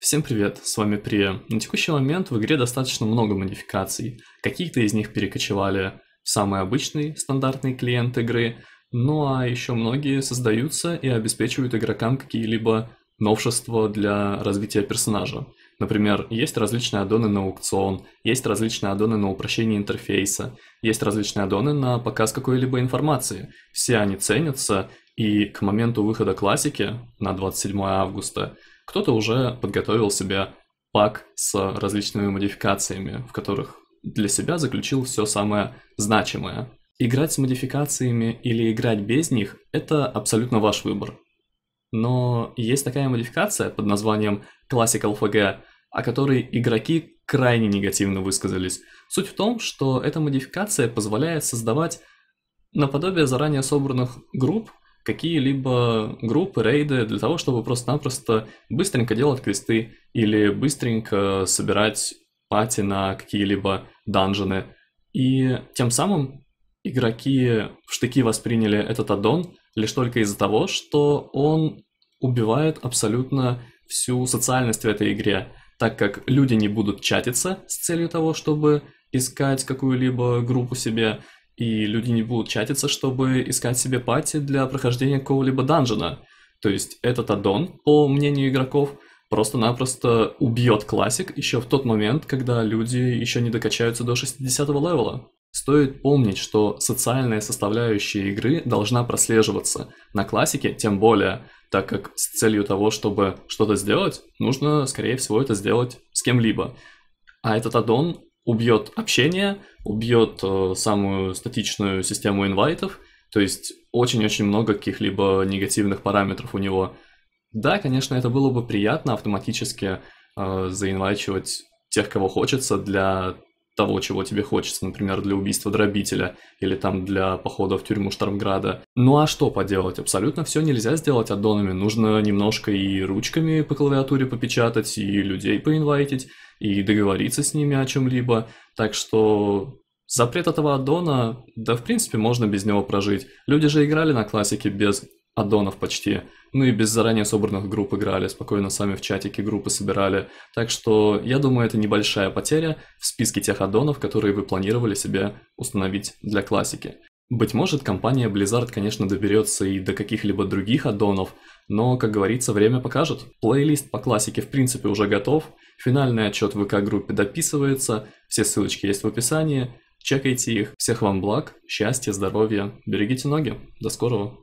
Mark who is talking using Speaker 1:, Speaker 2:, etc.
Speaker 1: Всем привет, с вами Прия. На текущий момент в игре достаточно много модификаций. Какие-то из них перекочевали в самый обычный, стандартный клиент игры, ну а еще многие создаются и обеспечивают игрокам какие-либо новшества для развития персонажа. Например, есть различные аддоны на аукцион, есть различные аддоны на упрощение интерфейса, есть различные аддоны на показ какой-либо информации. Все они ценятся, и к моменту выхода классики на 27 августа кто-то уже подготовил себе пак с различными модификациями, в которых для себя заключил все самое значимое. Играть с модификациями или играть без них – это абсолютно ваш выбор. Но есть такая модификация под названием Classic LFG, о которой игроки крайне негативно высказались. Суть в том, что эта модификация позволяет создавать наподобие заранее собранных групп, какие-либо группы, рейды для того, чтобы просто-напросто быстренько делать квесты или быстренько собирать пати на какие-либо данжены. И тем самым игроки в штыки восприняли этот аддон лишь только из-за того, что он убивает абсолютно всю социальность в этой игре, так как люди не будут чатиться с целью того, чтобы искать какую-либо группу себе, и люди не будут чатиться, чтобы искать себе пати для прохождения какого-либо данжена. То есть этот аддон, по мнению игроков, просто-напросто убьет классик еще в тот момент, когда люди еще не докачаются до 60 левела. Стоит помнить, что социальная составляющая игры должна прослеживаться. На классике тем более, так как с целью того, чтобы что-то сделать, нужно, скорее всего, это сделать с кем-либо. А этот аддон убьет общение, убьет э, самую статичную систему инвайтов, то есть очень-очень много каких-либо негативных параметров у него. Да, конечно, это было бы приятно автоматически э, заинвайчивать тех, кого хочется, для того, чего тебе хочется, например, для убийства дробителя или там для похода в тюрьму Штормграда. Ну а что поделать, абсолютно все нельзя сделать аддонами, нужно немножко и ручками по клавиатуре попечатать, и людей поинвайтить, и договориться с ними о чем-либо. Так что запрет этого аддона, да в принципе можно без него прожить. Люди же играли на классике без аддонов почти. Ну и без заранее собранных групп играли, спокойно сами в чатике группы собирали. Так что я думаю, это небольшая потеря в списке тех аддонов, которые вы планировали себе установить для классики. Быть может, компания Blizzard, конечно, доберется и до каких-либо других аддонов, но, как говорится, время покажет. Плейлист по классике в принципе уже готов, Финальный отчет в ВК-группе дописывается, все ссылочки есть в описании, чекайте их. Всех вам благ, счастья, здоровья, берегите ноги, до скорого.